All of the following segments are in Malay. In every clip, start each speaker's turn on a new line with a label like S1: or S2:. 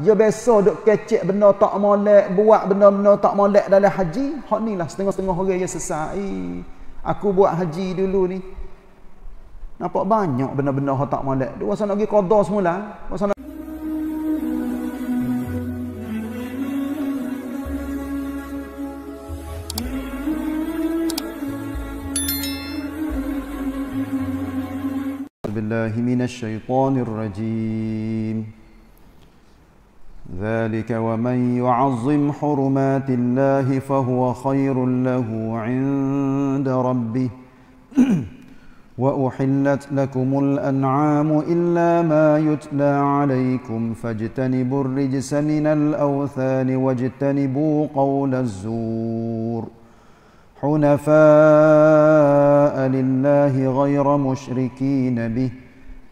S1: Ya biasa duk kecek benda tak molek, buat benda-benda tak molek dalam haji. Hak ni lah setengah-setengah orang yang sesai. Aku buat haji dulu ni. Nampak banyak benda-benda hak tak molek. Dua sana pergi qada semula. Pasal بالله من الشيطان الرجيم ذلك ومن يعظم حرمات الله فهو خير له عند ربه واحلت لكم الانعام الا ما يتلى عليكم فاجتنبوا الرجس من الاوثان واجتنبوا قول الزور حنفاء لله غير مشركين به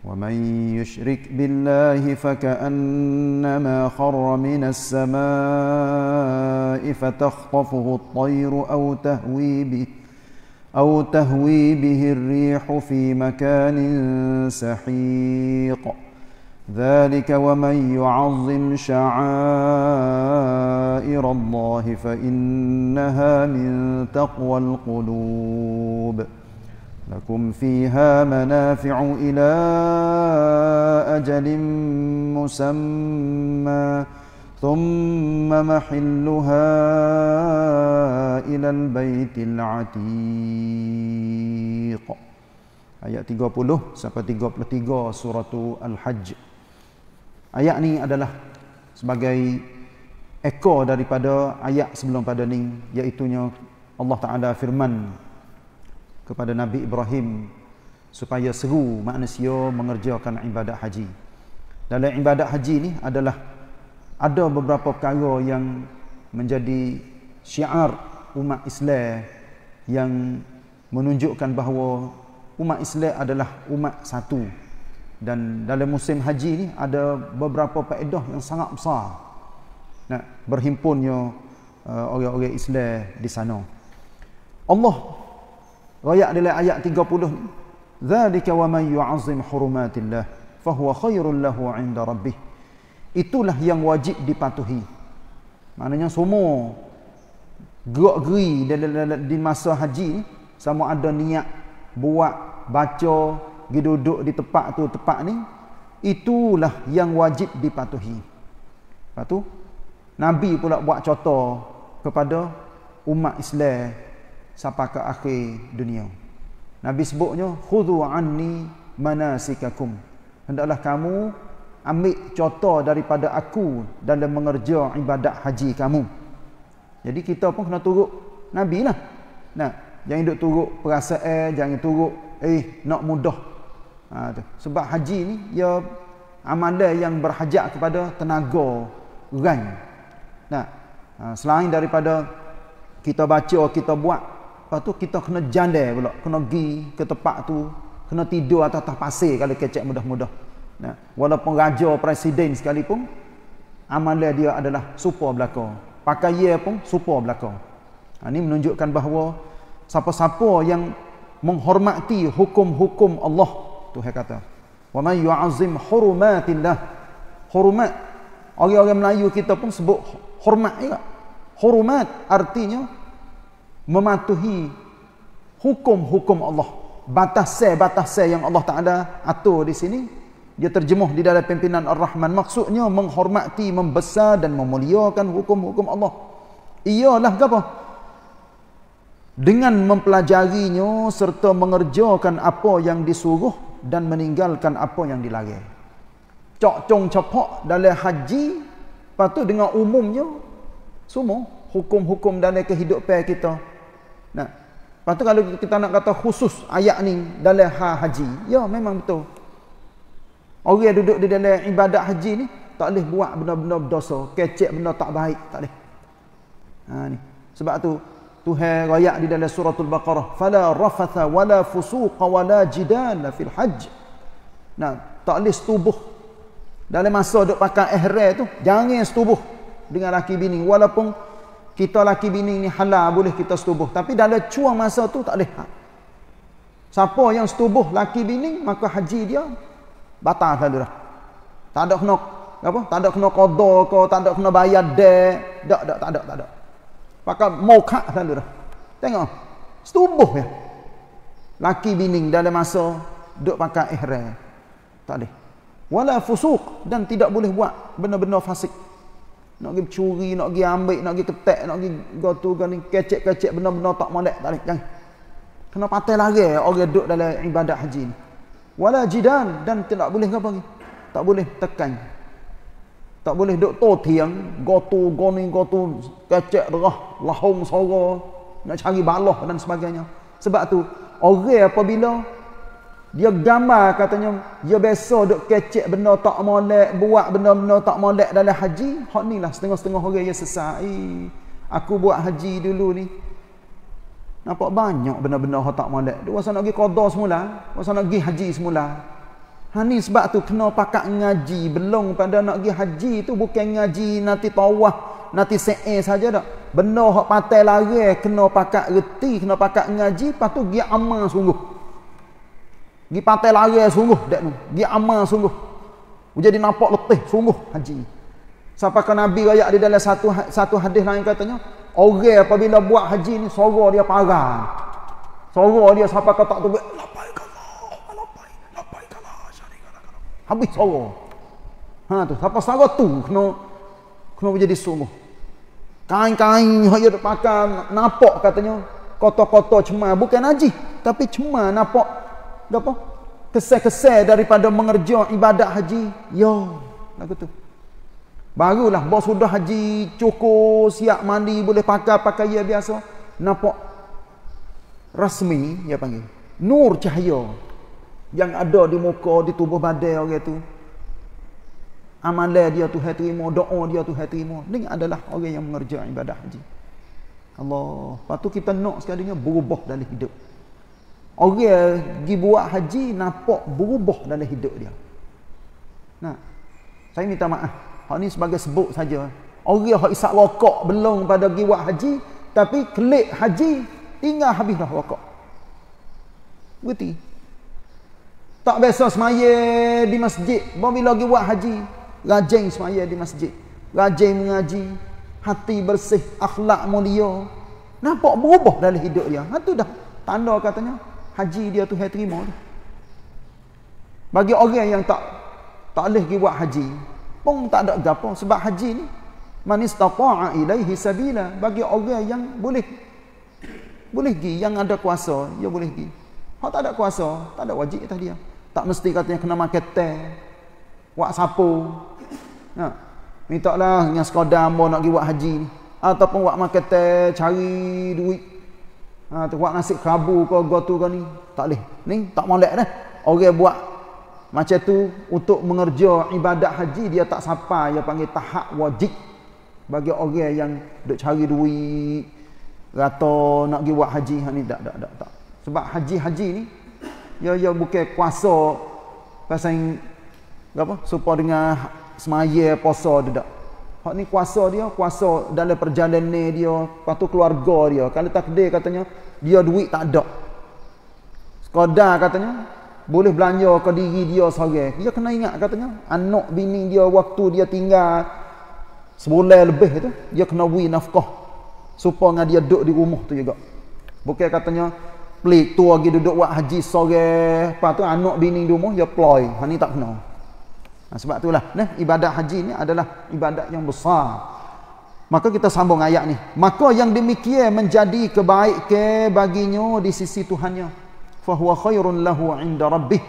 S1: ومن يشرك بالله فكأنما خر من السماء فتخطفه الطير أو تهوي به أو تهوي به الريح في مكان سحيق ذلك ومن يعظم شعائر الله فإنها من تقوى القلوب ۖ لكم فيها منافع إلى أجل مسمى ثم محلها إلى البيت العتيق Ayat 30 sampai 33 surah Al-Hajj. Ayat ni adalah sebagai ekor daripada ayat sebelum pada ini, iaitu Allah Taala firman kepada Nabi Ibrahim supaya seru manusia mengerjakan ibadat haji. Dalam ibadat haji ni adalah ada beberapa perkara yang menjadi syiar umat Islam yang menunjukkan bahawa umat Islam adalah umat satu. Dan dalam musim haji ni ada beberapa faedah yang sangat besar. Nak berhimpunnya uh, orang-orang Islam di sana. Allah lah ayat dalam ayat 30 ni. Zalika wa man yu'azzim hurumatillah fa huwa khairul lahu 'inda rabbih. Itulah yang wajib dipatuhi. Maknanya semua gerak-geri di masa haji sama ada niat buat baca gi duduk di tempat tu tempat ni itulah yang wajib dipatuhi. Patu? Nabi pula buat contoh kepada umat Islam sampai ke akhir dunia. Nabi sebutnya khudhu anni manasikakum. Hendaklah kamu ambil contoh daripada aku dalam mengerja ibadat haji kamu. Jadi kita pun kena turut Nabi lah. Nah, jangan duduk turut perasaan, jangan turut eh nak mudah. Ha, Sebab haji ni ya amalan yang berhajat kepada tenaga orang. Nah, ha, selain daripada kita baca, kita buat Lepas tu kita kena jandai pula. Kena pergi ke tempat tu. Kena tidur atas atas pasir kalau kecek mudah-mudah. Nah, walaupun raja presiden sekalipun. Amalan dia adalah super belakang. Pakai ia pun super belakang. Ha, ini menunjukkan bahawa siapa-siapa yang menghormati hukum-hukum Allah. tu, Tuhan kata. Wa man yu'azim hurumatillah. Hurumat. Orang-orang Melayu kita pun sebut hormat juga. Hurumat artinya mematuhi hukum-hukum Allah. Batasai-batasai yang Allah Ta'ala atur di sini. Dia terjemuh di dalam pimpinan Ar-Rahman. Maksudnya menghormati, membesar dan memuliakan hukum-hukum Allah. Iyalah ke apa? Dengan mempelajarinya serta mengerjakan apa yang disuruh dan meninggalkan apa yang Cok-cong cepok dalam haji. Lepas tu dengan umumnya, semua hukum-hukum dalam kehidupan kita Nah. Lepas tu kalau kita nak kata khusus ayat ni dalam hal haji, ya memang betul. Orang yang duduk di dalam ibadat haji ni tak boleh buat benda-benda berdosa, kecek benda tak baik, tak boleh. Ha ni. Sebab tu Tuhan royak di dalam suratul Baqarah, "Fala rafatha wala fusuqa wala jidala fil hajj." Nah, tak boleh setubuh dalam masa duk pakai ihram tu, jangan setubuh dengan laki bini walaupun kita laki bini ni halal boleh kita setubuh tapi dalam cuang masa tu tak boleh siapa yang setubuh laki bini maka haji dia batal selalu dah tak ada kena apa tak ada kena qada ke tak ada kena bayar dek tak tak tak ada tak ada pakal mokak selalu dah tengok setubuh ya laki bini dalam masa duk pakai ihram tak boleh wala fusuq dan tidak boleh buat benda-benda fasik nak pergi curi, nak pergi ambil, nak pergi ketek, nak pergi gotu gani kecek-kecek benda-benda tak molek tak leh kan. Kena patah lari eh, orang duduk dalam ibadat haji ni. Wala jidan dan tidak boleh apa lagi. Tak boleh tekan. Tak boleh duduk to tiang, gotu goni gotu kecek derah, lahong sorok, nak cari balah dan sebagainya. Sebab tu orang apabila dia gambar katanya dia ya biasa duk kecek benda tak molek buat benda-benda tak molek dalam haji hak ni lah setengah-setengah orang yang sesai aku buat haji dulu ni nampak banyak benda-benda hak tak molek dia rasa nak pergi qada semula rasa nak pergi haji semula Ha ni sebab tu kena pakat ngaji belum pada nak pergi haji tu bukan ngaji nanti tawah nanti se'e saja dak. Benda hak patai lari kena pakak reti kena pakak ngaji lepas tu dia amal sungguh. Di pantai layar sungguh dak tu. Di aman sungguh. Jadi nampak letih sungguh haji. Sampai ke Nabi raya di dalam satu ha-, satu hadis lain katanya, orang apabila buat haji ni suara dia parang. Suara dia sampai ke tak tubuh lapai ke Allah, lapai, lapai ke Allah, Habis suara. Ha tu, sampai suara tu kena kena jadi sungguh. Kain-kain yang dia pakai nampak katanya kotor-kotor cemar bukan haji tapi cemar nampak apa? Kesel-kesel daripada mengerja ibadat haji. Yo, lagu tu. Barulah bos sudah haji, cukur, siap mandi, boleh pakai pakaian biasa. Nampak rasmi dia panggil. Nur cahaya yang ada di muka, di tubuh badan orang tu. Amalan dia tu hati mu, doa dia tu hati mu. Ini adalah orang yang mengerja ibadat haji. Allah. Lepas kita nak sekalinya berubah dalam hidup. Orang pergi buat haji nampak berubah dalam hidup dia. Nah. Saya minta maaf. Hak ni sebagai sebut saja. Orang hak isak rokok belum pada pergi buat haji tapi klik haji tinggal habis dah rokok. Berarti tak biasa semaya di masjid. Bila lagi buat haji, rajin semaya di masjid. Rajin mengaji, hati bersih, akhlak mulia. Nampak berubah dalam hidup dia. Ha, tu dah tanda katanya haji dia tu hai terima tu. Bagi orang yang tak tak boleh pergi buat haji, pun tak ada gapo sebab haji ni man istata'a ilaihi sabila bagi orang yang boleh boleh pergi yang ada kuasa, dia boleh pergi. Kalau tak ada kuasa, tak ada wajib atas dia. Tak mesti katanya kena makan teh, buat sapu. Ya. Minta lah dengan sekadar nak pergi buat haji ni. Ataupun buat makan teh, cari duit Ha, buat nasi kerabu ke gotu ke ni. Tak boleh. Ni tak molek dah. Orang buat macam tu untuk mengerja ibadat haji dia tak sampai dia panggil tahap wajib bagi orang yang duk cari duit rata nak pergi buat haji ha, ni tak tak tak tak sebab haji-haji ni dia ya, dia ya, bukan kuasa pasal apa supaya dengan semaya puasa dia tak Hak ni kuasa dia, kuasa dalam perjalanan dia, patu tu keluarga dia. Kalau takdir katanya, dia duit tak ada. Sekadar katanya, boleh belanja ke diri dia seorang. Dia kena ingat katanya, anak bini dia waktu dia tinggal sebulan lebih tu, dia kena beri nafkah. Supaya dia duduk di rumah tu juga. Bukan katanya, pelik tu lagi duduk buat haji seorang. Lepas tu anak bini di rumah, dia ploy. Ini ha, tak kenal. Ha, sebab itulah nah ibadat haji ini adalah ibadat yang besar maka kita sambung ayat ni maka yang demikian menjadi kebaik ke baginya di sisi Tuhannya fa khairun lahu inda rabbih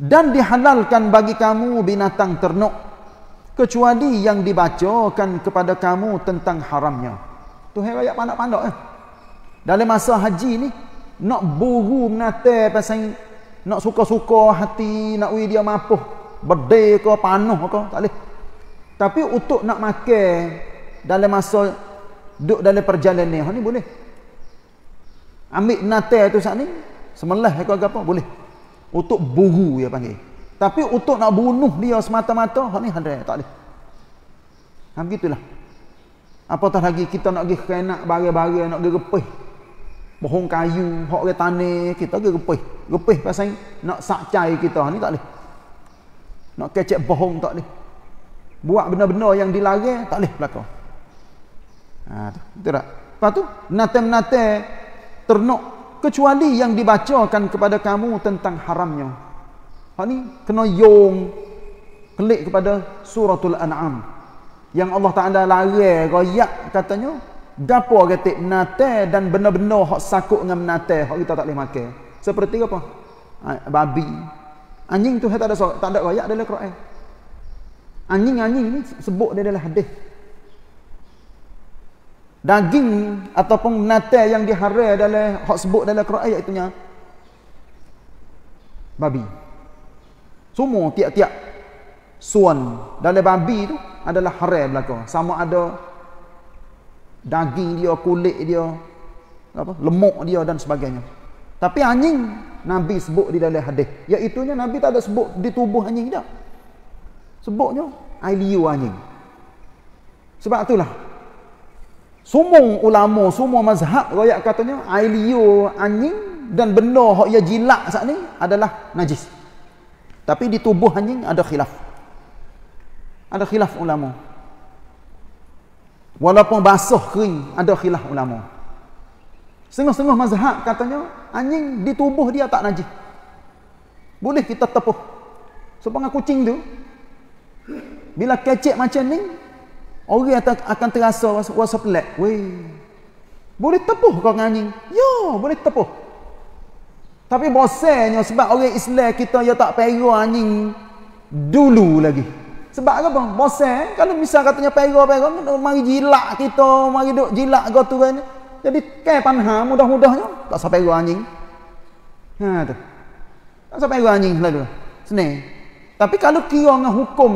S1: dan dihalalkan bagi kamu binatang ternak kecuali yang dibacakan kepada kamu tentang haramnya tu hai ayat pandak-pandak eh dalam masa haji ni nak buru menate pasang, nak suka-suka hati nak ui dia mampu Berdeh ke panuh ke Tak boleh Tapi untuk nak makan Dalam masa Duduk dalam perjalanan ni Ini boleh Ambil nate tu saat ni Semelah ke apa Boleh Untuk buru dia panggil Tapi untuk nak bunuh dia semata-mata Ini ada Tak boleh Nah kan begitulah Apatah lagi kita nak pergi kenak Bara-bara nak pergi repih Bohong kayu Hak orang tanah Kita pergi repih Repih pasal Nak sakcai kita Ini tak boleh nak kecek bohong tak boleh. Buat benda-benda yang dilarang tak boleh belaka. Ha tu. Betul tak? Lepas tu natem-nate ternok. kecuali yang dibacakan kepada kamu tentang haramnya. Hak ni kena yong klik kepada suratul an'am. Yang Allah Taala larang royak katanya gapo ketik nate dan benda-benda hak sakut dengan nate hak kita tak boleh makan. Seperti apa? Ha, babi, Anjing tu tak ada so, tak ada ayat dalam Quran. Anjing-anjing ni sebut dia adalah hadis. Daging ataupun natal yang diharam dalam hak sebut dalam Quran iaitu nya babi. Semua tiap-tiap suan dalam babi tu adalah haram belaka. Sama ada daging dia, kulit dia, apa? lemak dia dan sebagainya. Tapi anjing Nabi sebut di dalam hadis. Iaitunya Nabi tak ada sebut di tubuh anjing dah. Sebutnya ailiu anjing. Sebab itulah semua ulama, semua mazhab royak katanya ailiu anjing dan benda hak ia jilat saat ni adalah najis. Tapi di tubuh anjing ada khilaf. Ada khilaf ulama. Walaupun basah kering, ada khilaf ulama. Setengah-setengah mazhab katanya anjing di tubuh dia tak najis. Boleh kita tepuh. Sebab kucing tu bila kecek macam ni orang akan terasa rasa pelak. Weh. Boleh tepuh kau dengan anjing? Ya, boleh tepuh. Tapi bosannya sebab orang Islam kita ya tak pera anjing dulu lagi. Sebab apa? bang? Bosan kalau misal katanya pera-pera mari jilat kita, mari duk jilat kau tu kan. Jadi kan panha mudah-mudahnya tak sampai gua anjing. Ha tu. Tak sampai ke anjing selalu. Senang. Tapi kalau kira dengan hukum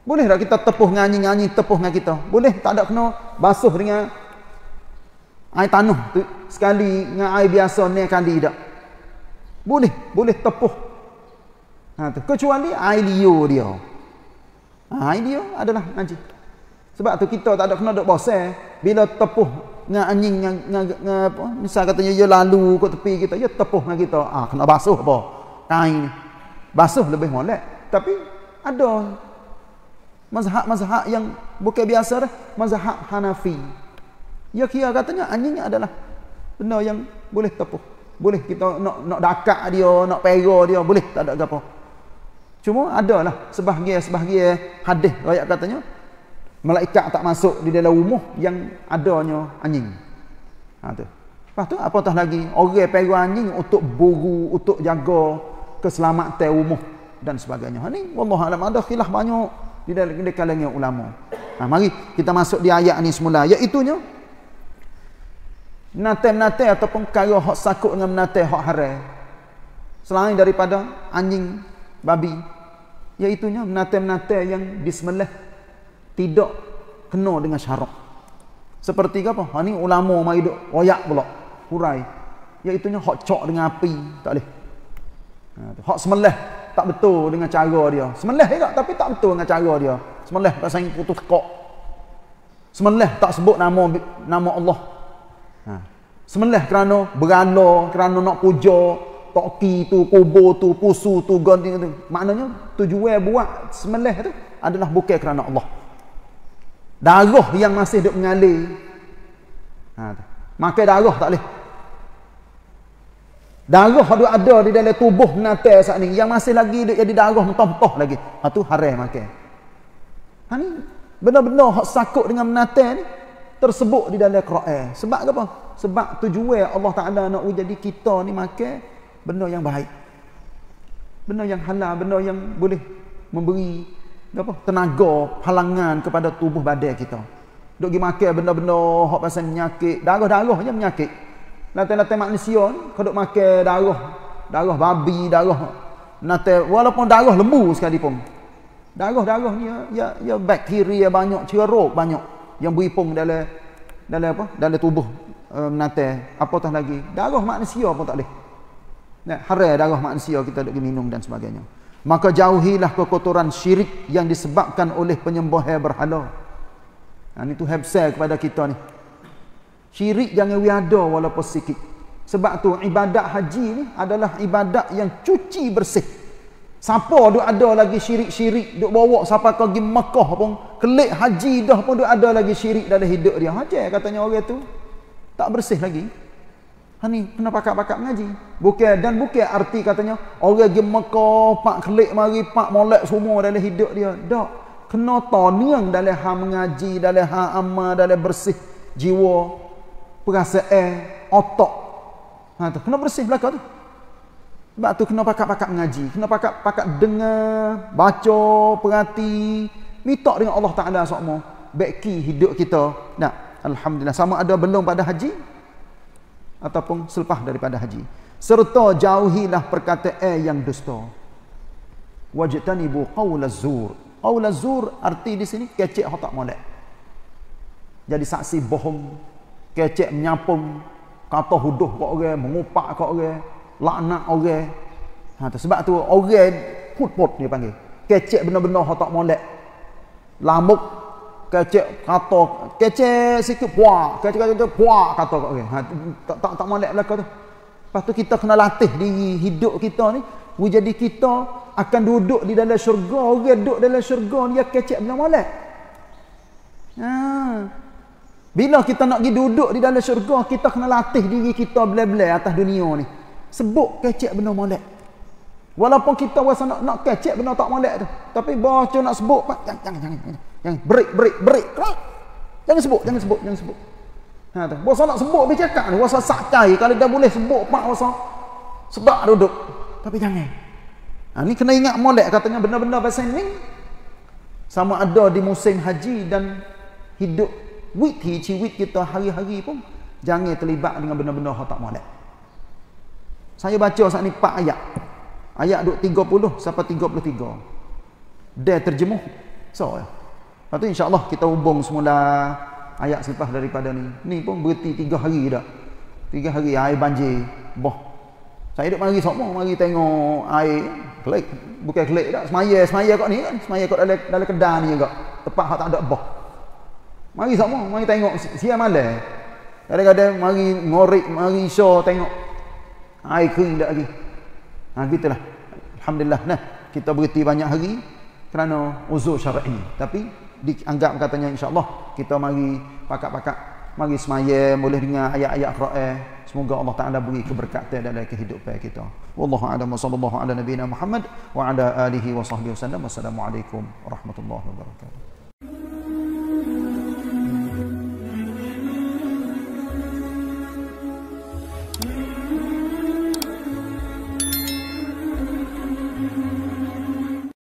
S1: boleh tak kita tepuh dengan anjing, anjing tepuh dengan kita? Boleh tak ada kena basuh dengan air tanah tu sekali dengan air biasa ni kali tak? Boleh, boleh tepuh. Ha tu. Kecuali air liu dia. Ha, air liu adalah anjing. Sebab tu kita tak ada kena dok bosan eh. bila tepuh dengan anjing dengan apa misal katanya dia ya, lalu ke tepi kita dia ya, tepuh dengan kita ah kena basuh apa kain basuh lebih molek tapi ada mazhab-mazhab yang bukan biasa dah mazhab Hanafi dia ya, kira katanya anjing adalah benda yang boleh tepuh boleh kita nak nak dakak dia nak pera dia boleh tak ada apa cuma adalah sebahagian sebahagian hadis rakyat katanya malaikat tak masuk di dalam rumah yang adanya anjing. Ha tu. Lepas tu apatah lagi orang pergi anjing untuk buru, untuk jaga keselamatan rumah dan sebagainya. Ha ni wallahu alam ada khilaf banyak di dalam di kalangan ulama. Ha mari kita masuk di ayat ni semula iaitu nya Nate-nate ataupun kaya hok sakut dengan nate hok hare. Selain daripada anjing, babi. Iaitunya nate-nate yang bismillah tidak kena dengan syarak. Seperti apa? Ha ni ulama mai hidup royak pula. Hurai. Iaitu nya hak cok dengan api, tak leh. Ha hak semelah tak betul dengan cara dia. Semelah juga tapi tak betul dengan cara dia. Semelah tak sanggup putus kok. Semelah tak sebut nama nama Allah. Ha. Semelah kerana berala, kerana nak puja toki tu, kubur tu, pusu tu, ganti tu. Maknanya tujuan buat semelah tu adalah bukan kerana Allah. Darah yang masih duk mengalir. Ha tu. Makan darah tak boleh. Darah yang ada di dalam tubuh nate saat ni. Yang masih lagi duk jadi darah mentah-mentah lagi. Ha tu haram makan. Ha ni benar-benar hak sakut dengan Natal ni tersebut di dalam Quran. Sebab apa? Sebab tujuan Allah Taala nak jadi kita ni makan benda yang baik. Benda yang halal, benda yang boleh memberi apa? tenaga halangan kepada tubuh badan kita duk pergi makan benda-benda hak pasal menyakit darah-darah je menyakit nanti-nanti manusia kau duk makan darah darah babi darah nanti walaupun darah lembu sekali pun darah-darah ni ya, ya, ya bakteria banyak ceruk banyak yang beripung dalam dalam apa dalam tubuh um, eh, nanti apatah lagi darah manusia pun tak boleh nah, haram darah manusia kita duk minum dan sebagainya Maka jauhilah kekotoran syirik yang disebabkan oleh penyembah yang berhala. Nah, ini tu hebsel kepada kita ni. Syirik jangan wiada walaupun sikit. Sebab tu ibadat haji ni adalah ibadat yang cuci bersih. Siapa duk ada lagi syirik-syirik duk bawa siapa kau pergi Mekah pun kelik haji dah pun duk ada lagi syirik dalam hidup dia. Haji katanya orang tu. Tak bersih lagi. Ha ni kena pakak pakat mengaji. Bukan dan bukan arti katanya orang je Mekah, pak kelik mari, pak molek semua dalam hidup dia. Dak. Kena tanyang dalam hal mengaji, dalam hal amal, dalam bersih jiwa, perasaan, otak. Ha tu kena bersih belaka tu. Sebab tu kena pakat-pakat mengaji, kena pakak-pakak dengar, baca, perhati, minta dengan Allah Taala semua. Baiki hidup kita. Nak. Alhamdulillah sama ada belum pada haji, ataupun selepas daripada haji serta jauhilah perkataan yang dusta wajtanibu qaulazzur qaulazzur arti di sini kecek hotak molek jadi saksi bohong kecek menyapung kata huduh kat orang mengumpat kat orang laknat orang ha tu sebab tu orang putput dia panggil kecek benar-benar hotak molek lamuk kecek kata kecek sikit puak kecek kata puak kata kat okay. Ha, tak tak tak molek belaka tu lepas tu kita kena latih diri hidup kita ni we jadi kita akan duduk di dalam syurga orang duduk dalam syurga dia kecek benda molek ha bila kita nak pergi duduk di dalam syurga kita kena latih diri kita bela-bela atas dunia ni sebut kecek benda molek walaupun kita rasa nak nak kecek benda tak molek tu tapi bah nak sebut jangan jangan jangan yang break break break kelak jangan sebut jangan sebut jangan sebut ha tu puasa nak sebut dia cakap ni puasa sakai kalau dah boleh sebut pak puasa sebab duduk tapi jangan ha ni kena ingat molek katanya benda-benda pasal ni sama ada di musim haji dan hidup with ciwit kita hari-hari pun jangan terlibat dengan benda-benda hak tak molek saya baca saat ni 4 ayat ayat duk 30 sampai 33 dia terjemuh so ya Lepas tu insyaAllah kita hubung semula ayat selepas daripada ni. Ni pun berhenti tiga hari dah. Tiga hari air banjir. Boh. Saya duduk mari semua, mari tengok air. Kelik. Bukan kelik tak. Semaya, semaya kot ni kan. Semaya kot dalam, dalam kedai ni juga. Tepat tak ada boh. Mari semua, mari tengok siap malam. Kadang-kadang mari ngorik, mari syur tengok. Air kering tak lagi. Ha, gitulah. Alhamdulillah. Nah, kita berhenti banyak hari kerana uzur syar'i. Tapi dianggap katanya insyaallah kita mari pakak-pakak mari semayam boleh dengar ayat-ayat Quran semoga Allah Taala beri keberkatan dalam kehidupan kita wallahu a'lam sallallahu ala nabiyina Muhammad wa ala alihi wa sahbihi wasallam wassalamualaikum warahmatullahi wabarakatuh